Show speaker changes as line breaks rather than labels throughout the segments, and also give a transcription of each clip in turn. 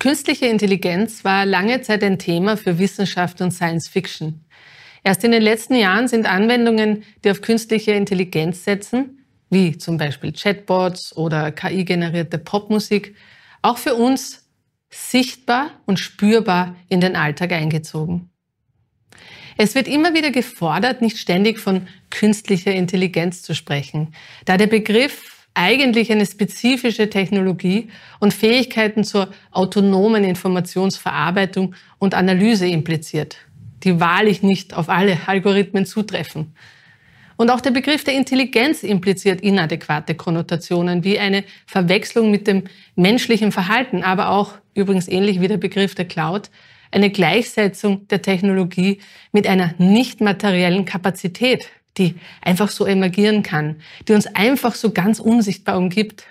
Künstliche Intelligenz war lange Zeit ein Thema für Wissenschaft und Science Fiction. Erst in den letzten Jahren sind Anwendungen, die auf künstliche Intelligenz setzen, wie zum Beispiel Chatbots oder KI-generierte Popmusik, auch für uns sichtbar und spürbar in den Alltag eingezogen. Es wird immer wieder gefordert, nicht ständig von künstlicher Intelligenz zu sprechen, da der Begriff eigentlich eine spezifische Technologie und Fähigkeiten zur autonomen Informationsverarbeitung und Analyse impliziert, die wahrlich nicht auf alle Algorithmen zutreffen. Und auch der Begriff der Intelligenz impliziert inadäquate Konnotationen wie eine Verwechslung mit dem menschlichen Verhalten, aber auch, übrigens ähnlich wie der Begriff der Cloud, eine Gleichsetzung der Technologie mit einer nicht materiellen Kapazität, die einfach so emergieren kann, die uns einfach so ganz unsichtbar umgibt.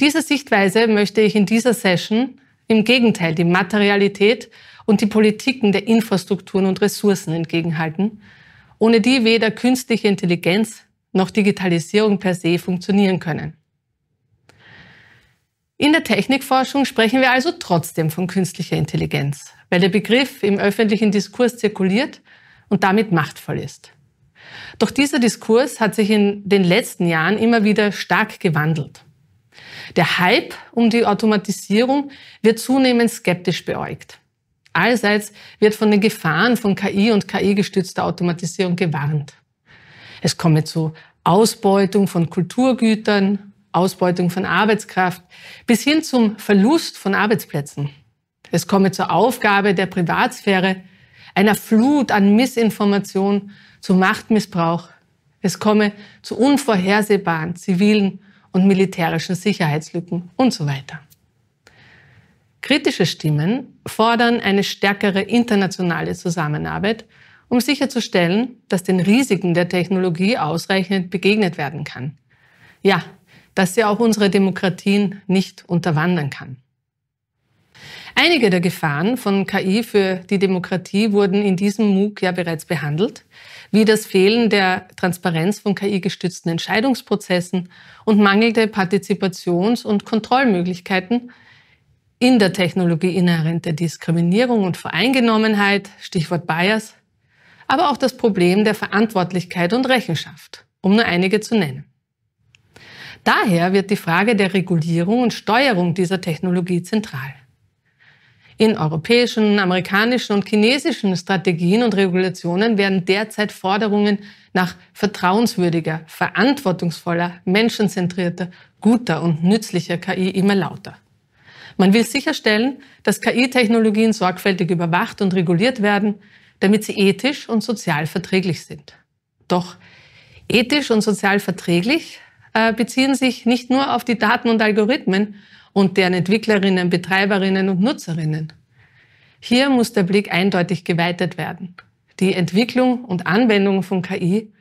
Diese Sichtweise möchte ich in dieser Session im Gegenteil die Materialität und die Politiken der Infrastrukturen und Ressourcen entgegenhalten, ohne die weder künstliche Intelligenz noch Digitalisierung per se funktionieren können. In der Technikforschung sprechen wir also trotzdem von künstlicher Intelligenz, weil der Begriff im öffentlichen Diskurs zirkuliert und damit machtvoll ist. Doch dieser Diskurs hat sich in den letzten Jahren immer wieder stark gewandelt. Der Hype um die Automatisierung wird zunehmend skeptisch beäugt. Allseits wird von den Gefahren von KI und KI-gestützter Automatisierung gewarnt. Es komme zu Ausbeutung von Kulturgütern, Ausbeutung von Arbeitskraft bis hin zum Verlust von Arbeitsplätzen. Es komme zur Aufgabe der Privatsphäre, einer Flut an Missinformation zu Machtmissbrauch. Es komme zu unvorhersehbaren zivilen und militärischen Sicherheitslücken und so weiter. Kritische Stimmen fordern eine stärkere internationale Zusammenarbeit, um sicherzustellen, dass den Risiken der Technologie ausreichend begegnet werden kann. Ja, dass sie auch unsere Demokratien nicht unterwandern kann. Einige der Gefahren von KI für die Demokratie wurden in diesem MOOC ja bereits behandelt, wie das Fehlen der Transparenz von KI-gestützten Entscheidungsprozessen und mangelnde Partizipations- und Kontrollmöglichkeiten in der Technologie inhärente Diskriminierung und Voreingenommenheit, Stichwort Bias, aber auch das Problem der Verantwortlichkeit und Rechenschaft, um nur einige zu nennen. Daher wird die Frage der Regulierung und Steuerung dieser Technologie zentral. In europäischen, amerikanischen und chinesischen Strategien und Regulationen werden derzeit Forderungen nach vertrauenswürdiger, verantwortungsvoller, menschenzentrierter, guter und nützlicher KI immer lauter. Man will sicherstellen, dass KI-Technologien sorgfältig überwacht und reguliert werden, damit sie ethisch und sozial verträglich sind. Doch ethisch und sozial verträglich äh, beziehen sich nicht nur auf die Daten und Algorithmen, und deren Entwicklerinnen, Betreiberinnen und Nutzerinnen. Hier muss der Blick eindeutig geweitet werden. Die Entwicklung und Anwendung von KI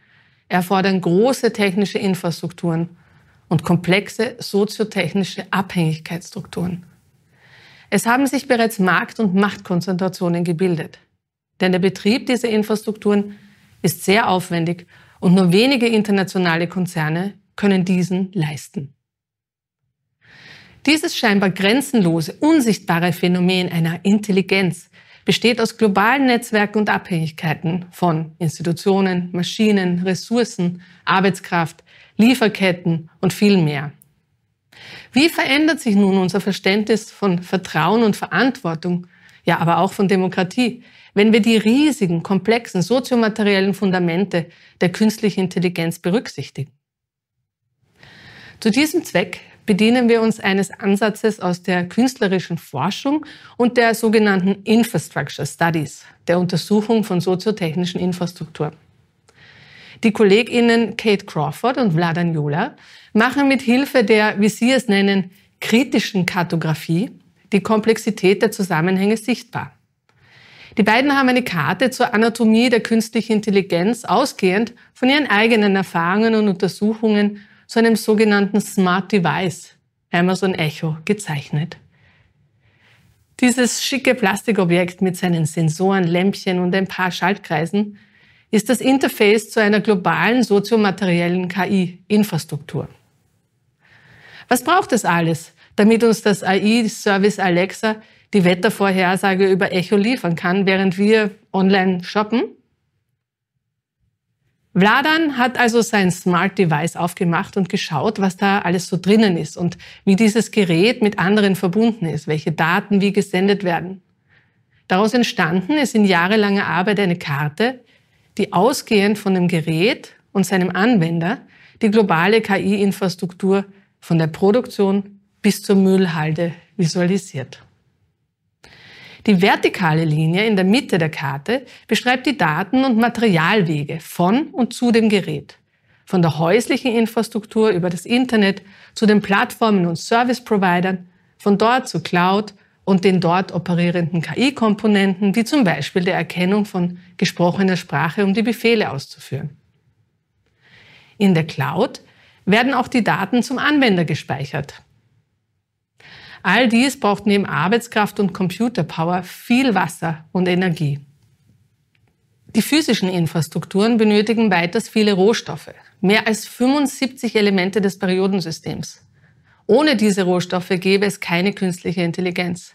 erfordern große technische Infrastrukturen und komplexe soziotechnische Abhängigkeitsstrukturen. Es haben sich bereits Markt- und Machtkonzentrationen gebildet, denn der Betrieb dieser Infrastrukturen ist sehr aufwendig und nur wenige internationale Konzerne können diesen leisten. Dieses scheinbar grenzenlose, unsichtbare Phänomen einer Intelligenz besteht aus globalen Netzwerken und Abhängigkeiten von Institutionen, Maschinen, Ressourcen, Arbeitskraft, Lieferketten und viel mehr. Wie verändert sich nun unser Verständnis von Vertrauen und Verantwortung, ja aber auch von Demokratie, wenn wir die riesigen, komplexen soziomateriellen Fundamente der künstlichen Intelligenz berücksichtigen? Zu diesem Zweck bedienen wir uns eines Ansatzes aus der künstlerischen Forschung und der sogenannten Infrastructure Studies, der Untersuchung von soziotechnischen Infrastruktur. Die KollegInnen Kate Crawford und Vladan Jola machen mit Hilfe der, wie sie es nennen, kritischen Kartografie die Komplexität der Zusammenhänge sichtbar. Die beiden haben eine Karte zur Anatomie der künstlichen Intelligenz ausgehend von ihren eigenen Erfahrungen und Untersuchungen zu einem sogenannten Smart Device, Amazon Echo, gezeichnet. Dieses schicke Plastikobjekt mit seinen Sensoren, Lämpchen und ein paar Schaltkreisen ist das Interface zu einer globalen soziomateriellen KI-Infrastruktur. Was braucht es alles, damit uns das AI-Service Alexa die Wettervorhersage über Echo liefern kann, während wir online shoppen? Vladan hat also sein Smart Device aufgemacht und geschaut, was da alles so drinnen ist und wie dieses Gerät mit anderen verbunden ist, welche Daten wie gesendet werden. Daraus entstanden ist in jahrelanger Arbeit eine Karte, die ausgehend von dem Gerät und seinem Anwender die globale KI-Infrastruktur von der Produktion bis zur Müllhalde visualisiert. Die vertikale Linie in der Mitte der Karte beschreibt die Daten- und Materialwege von und zu dem Gerät. Von der häuslichen Infrastruktur über das Internet zu den Plattformen und Service-Providern, von dort zur Cloud und den dort operierenden KI-Komponenten, wie zum Beispiel der Erkennung von gesprochener Sprache, um die Befehle auszuführen. In der Cloud werden auch die Daten zum Anwender gespeichert, All dies braucht neben Arbeitskraft und Computerpower viel Wasser und Energie. Die physischen Infrastrukturen benötigen weiters viele Rohstoffe, mehr als 75 Elemente des Periodensystems. Ohne diese Rohstoffe gäbe es keine künstliche Intelligenz.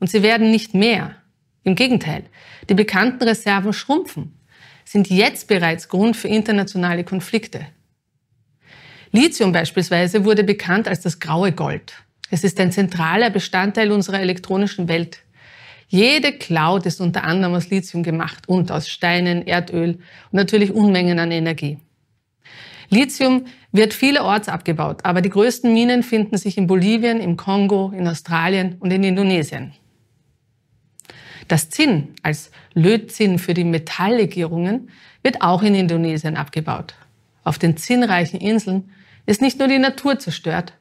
Und sie werden nicht mehr. Im Gegenteil, die bekannten Reserven schrumpfen, sind jetzt bereits Grund für internationale Konflikte. Lithium beispielsweise wurde bekannt als das graue Gold. Es ist ein zentraler Bestandteil unserer elektronischen Welt. Jede Cloud ist unter anderem aus Lithium gemacht und aus Steinen, Erdöl und natürlich Unmengen an Energie. Lithium wird vielerorts abgebaut, aber die größten Minen finden sich in Bolivien, im Kongo, in Australien und in Indonesien. Das Zinn als Lötzinn für die Metalllegierungen wird auch in Indonesien abgebaut. Auf den zinnreichen Inseln ist nicht nur die Natur zerstört,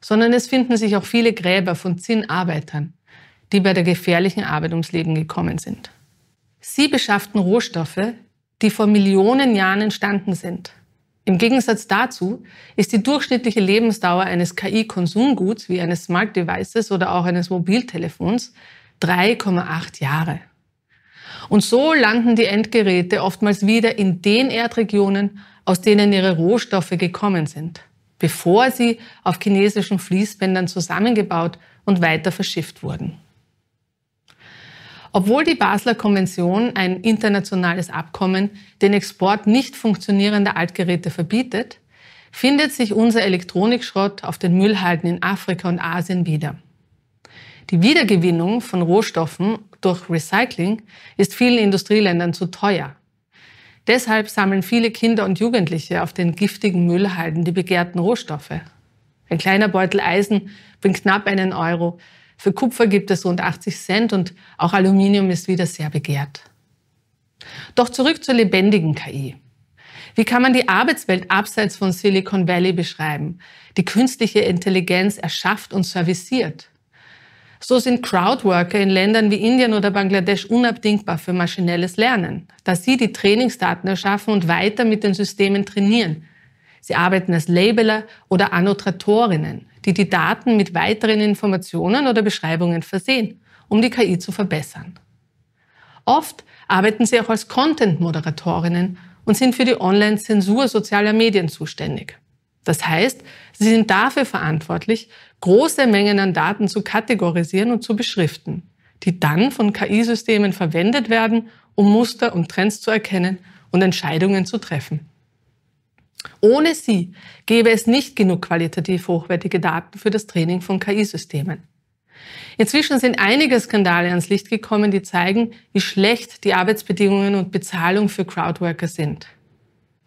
sondern es finden sich auch viele Gräber von Zinnarbeitern, die bei der gefährlichen Arbeit ums Leben gekommen sind. Sie beschafften Rohstoffe, die vor Millionen Jahren entstanden sind. Im Gegensatz dazu ist die durchschnittliche Lebensdauer eines KI-Konsumguts wie eines Smart Devices oder auch eines Mobiltelefons 3,8 Jahre. Und so landen die Endgeräte oftmals wieder in den Erdregionen, aus denen ihre Rohstoffe gekommen sind bevor sie auf chinesischen Fließbändern zusammengebaut und weiter verschifft wurden. Obwohl die Basler Konvention, ein internationales Abkommen, den Export nicht funktionierender Altgeräte verbietet, findet sich unser Elektronikschrott auf den Müllhalden in Afrika und Asien wieder. Die Wiedergewinnung von Rohstoffen durch Recycling ist vielen Industrieländern zu teuer Deshalb sammeln viele Kinder und Jugendliche auf den giftigen Müllhalden die begehrten Rohstoffe. Ein kleiner Beutel Eisen bringt knapp einen Euro. Für Kupfer gibt es rund 80 Cent und auch Aluminium ist wieder sehr begehrt. Doch zurück zur lebendigen KI. Wie kann man die Arbeitswelt abseits von Silicon Valley beschreiben? Die künstliche Intelligenz erschafft und serviciert. So sind Crowdworker in Ländern wie Indien oder Bangladesch unabdingbar für maschinelles Lernen, da sie die Trainingsdaten erschaffen und weiter mit den Systemen trainieren. Sie arbeiten als Labeler oder Annotatorinnen, die die Daten mit weiteren Informationen oder Beschreibungen versehen, um die KI zu verbessern. Oft arbeiten sie auch als Content-Moderatorinnen und sind für die Online-Zensur sozialer Medien zuständig. Das heißt, sie sind dafür verantwortlich, große Mengen an Daten zu kategorisieren und zu beschriften, die dann von KI-Systemen verwendet werden, um Muster und Trends zu erkennen und Entscheidungen zu treffen. Ohne sie gäbe es nicht genug qualitativ hochwertige Daten für das Training von KI-Systemen. Inzwischen sind einige Skandale ans Licht gekommen, die zeigen, wie schlecht die Arbeitsbedingungen und Bezahlung für Crowdworker sind.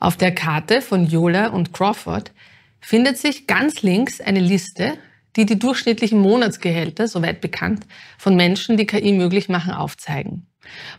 Auf der Karte von Yola und Crawford findet sich ganz links eine Liste, die die durchschnittlichen Monatsgehälter, soweit bekannt, von Menschen, die KI möglich machen, aufzeigen.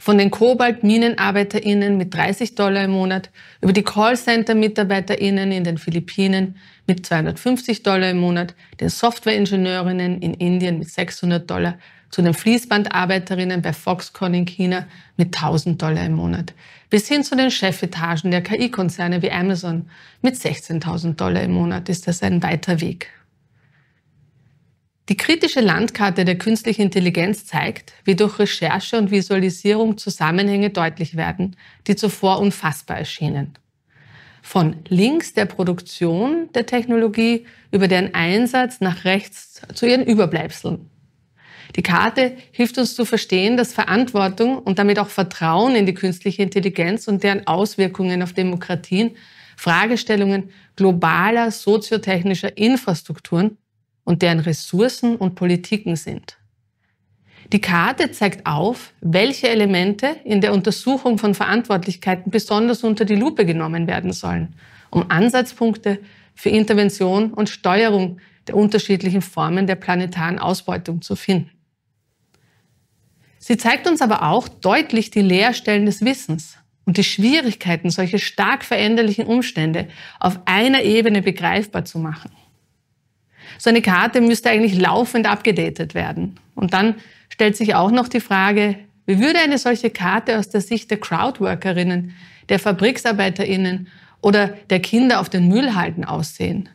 Von den Kobalt-MinenarbeiterInnen mit 30 Dollar im Monat über die Callcenter-MitarbeiterInnen in den Philippinen mit 250 Dollar im Monat, den Software-Ingenieurinnen in Indien mit 600 Dollar zu den Fließbandarbeiterinnen bei Foxconn in China mit 1000 Dollar im Monat, bis hin zu den Chefetagen der KI-Konzerne wie Amazon mit 16.000 Dollar im Monat ist das ein weiter Weg. Die kritische Landkarte der künstlichen Intelligenz zeigt, wie durch Recherche und Visualisierung Zusammenhänge deutlich werden, die zuvor unfassbar erschienen. Von links der Produktion der Technologie über deren Einsatz nach rechts zu ihren Überbleibseln die Karte hilft uns zu verstehen, dass Verantwortung und damit auch Vertrauen in die künstliche Intelligenz und deren Auswirkungen auf Demokratien Fragestellungen globaler soziotechnischer Infrastrukturen und deren Ressourcen und Politiken sind. Die Karte zeigt auf, welche Elemente in der Untersuchung von Verantwortlichkeiten besonders unter die Lupe genommen werden sollen, um Ansatzpunkte für Intervention und Steuerung der unterschiedlichen Formen der planetaren Ausbeutung zu finden. Sie zeigt uns aber auch deutlich die Leerstellen des Wissens und die Schwierigkeiten, solche stark veränderlichen Umstände auf einer Ebene begreifbar zu machen. So eine Karte müsste eigentlich laufend abgedatet werden. Und dann stellt sich auch noch die Frage, wie würde eine solche Karte aus der Sicht der Crowdworkerinnen, der Fabriksarbeiterinnen oder der Kinder auf den Müllhalden aussehen?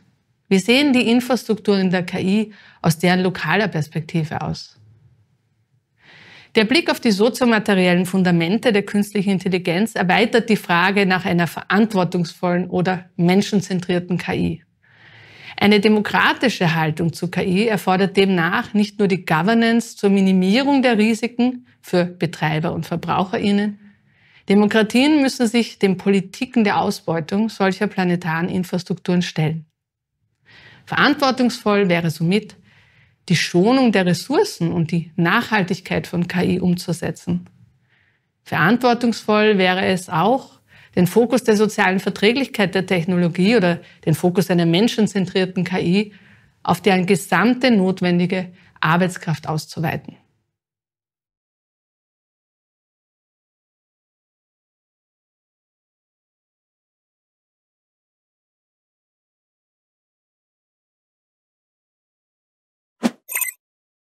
Wie sehen die Infrastrukturen der KI aus deren lokaler Perspektive aus? Der Blick auf die soziomateriellen Fundamente der künstlichen Intelligenz erweitert die Frage nach einer verantwortungsvollen oder menschenzentrierten KI. Eine demokratische Haltung zu KI erfordert demnach nicht nur die Governance zur Minimierung der Risiken für Betreiber und Verbraucherinnen. Demokratien müssen sich den Politiken der Ausbeutung solcher planetaren Infrastrukturen stellen. Verantwortungsvoll wäre somit die Schonung der Ressourcen und die Nachhaltigkeit von KI umzusetzen. Verantwortungsvoll wäre es auch, den Fokus der sozialen Verträglichkeit der Technologie oder den Fokus einer menschenzentrierten KI auf deren gesamte notwendige Arbeitskraft auszuweiten.